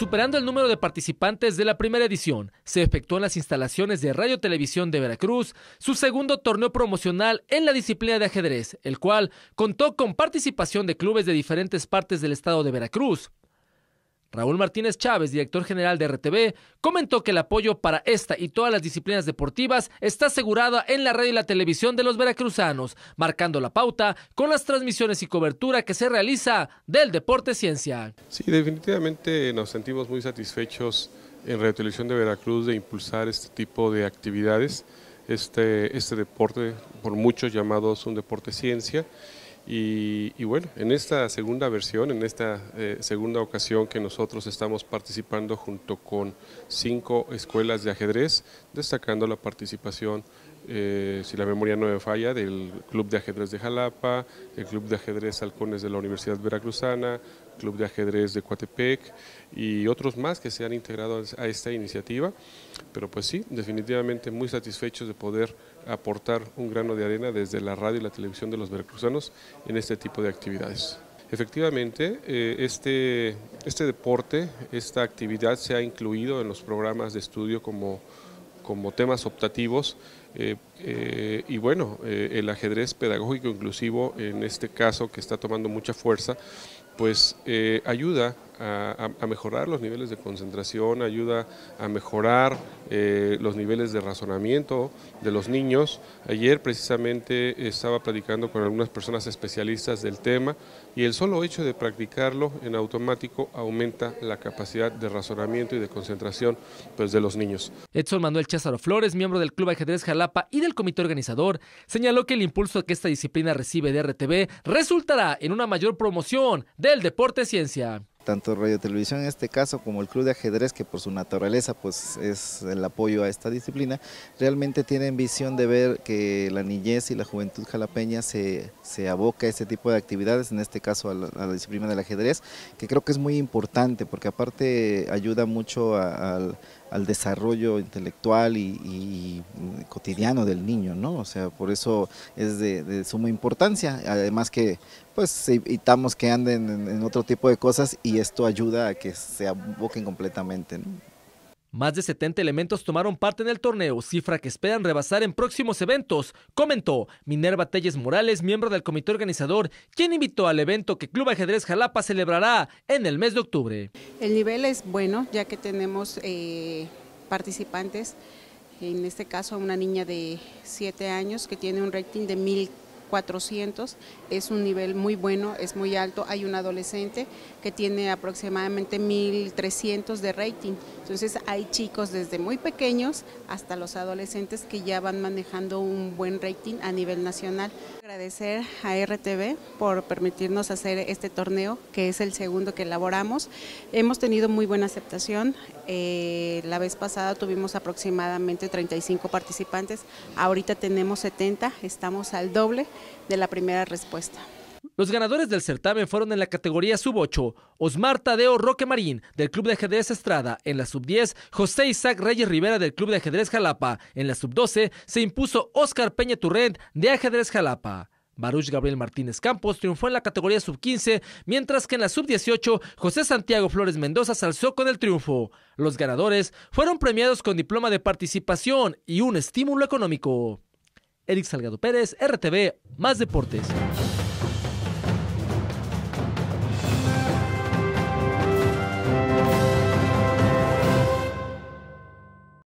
Superando el número de participantes de la primera edición, se efectuó en las instalaciones de Radio Televisión de Veracruz su segundo torneo promocional en la disciplina de ajedrez, el cual contó con participación de clubes de diferentes partes del estado de Veracruz. Raúl Martínez Chávez, director general de RTV, comentó que el apoyo para esta y todas las disciplinas deportivas está asegurado en la red y la televisión de los veracruzanos, marcando la pauta con las transmisiones y cobertura que se realiza del Deporte Ciencia. Sí, definitivamente nos sentimos muy satisfechos en Radio Televisión de Veracruz de impulsar este tipo de actividades, este, este deporte por muchos llamados un deporte ciencia y, bueno, en esta segunda versión, en esta eh, segunda ocasión que nosotros estamos participando junto con cinco escuelas de ajedrez, destacando la participación eh, si la memoria no me falla, del Club de Ajedrez de Jalapa, el Club de Ajedrez Halcones de la Universidad Veracruzana, Club de Ajedrez de Coatepec y otros más que se han integrado a esta iniciativa. Pero pues sí, definitivamente muy satisfechos de poder aportar un grano de arena desde la radio y la televisión de los veracruzanos en este tipo de actividades. Efectivamente, eh, este, este deporte, esta actividad se ha incluido en los programas de estudio como como temas optativos eh, eh, y bueno, eh, el ajedrez pedagógico inclusivo en este caso que está tomando mucha fuerza, pues ayuda a, mejorar los niveles de concentración, ayuda a mejorar eh, los niveles de razonamiento de los niños. Ayer precisamente estaba platicando con algunas personas especialistas del tema y el solo hecho de practicarlo en automático aumenta la capacidad de razonamiento y de concentración pues, de los niños. Edson Manuel Cházaro Flores, miembro del Club Ajedrez Jalapa y del comité organizador, señaló que el impulso que esta disciplina recibe de RTV resultará en una mayor promoción del deporte ciencia. Tanto Radio Televisión en este caso como el Club de Ajedrez, que por su naturaleza pues es el apoyo a esta disciplina, realmente tienen visión de ver que la niñez y la juventud jalapeña se, aboca a este tipo de actividades, en este caso a la, disciplina del ajedrez, que creo que es muy importante porque aparte ayuda mucho al al desarrollo intelectual y, cotidiano del niño, ¿no? O sea, por eso es de, suma importancia, además que pues evitamos que anden en, en, otro tipo de cosas y esto ayuda a que se aboquen completamente. ¿no? Más de 70 elementos tomaron parte en el torneo, cifra que esperan rebasar en próximos eventos, comentó Minerva Telles Morales, miembro del comité organizador, quien invitó al evento que Club Ajedrez Jalapa celebrará en el mes de octubre. El nivel es bueno, ya que tenemos eh, participantes, en este caso una niña de 7 años que tiene un rating de 1000 400, es un nivel muy bueno, es muy alto. Hay un adolescente que tiene aproximadamente 1300 de rating. Entonces hay chicos desde muy pequeños hasta los adolescentes que ya van manejando un buen rating a nivel nacional. Agradecer a RTV por permitirnos hacer este torneo, que es el segundo que elaboramos. Hemos tenido muy buena aceptación. Eh, la vez pasada tuvimos aproximadamente 35 participantes, ahorita tenemos 70, estamos al doble de la primera respuesta. Los ganadores del certamen fueron en la categoría sub-8, Osmar Tadeo Roque Marín, del Club de Ajedrez Estrada, en la sub-10, José Isaac Reyes Rivera, del Club de Ajedrez Jalapa, en la sub-12, se impuso Oscar Peña Turrent, de Ajedrez Jalapa. Baruch Gabriel Martínez Campos triunfó en la categoría sub-15, mientras que en la sub-18 José Santiago Flores Mendoza se con el triunfo. Los ganadores fueron premiados con diploma de participación y un estímulo económico. Eric Salgado Pérez, RTV, Más Deportes.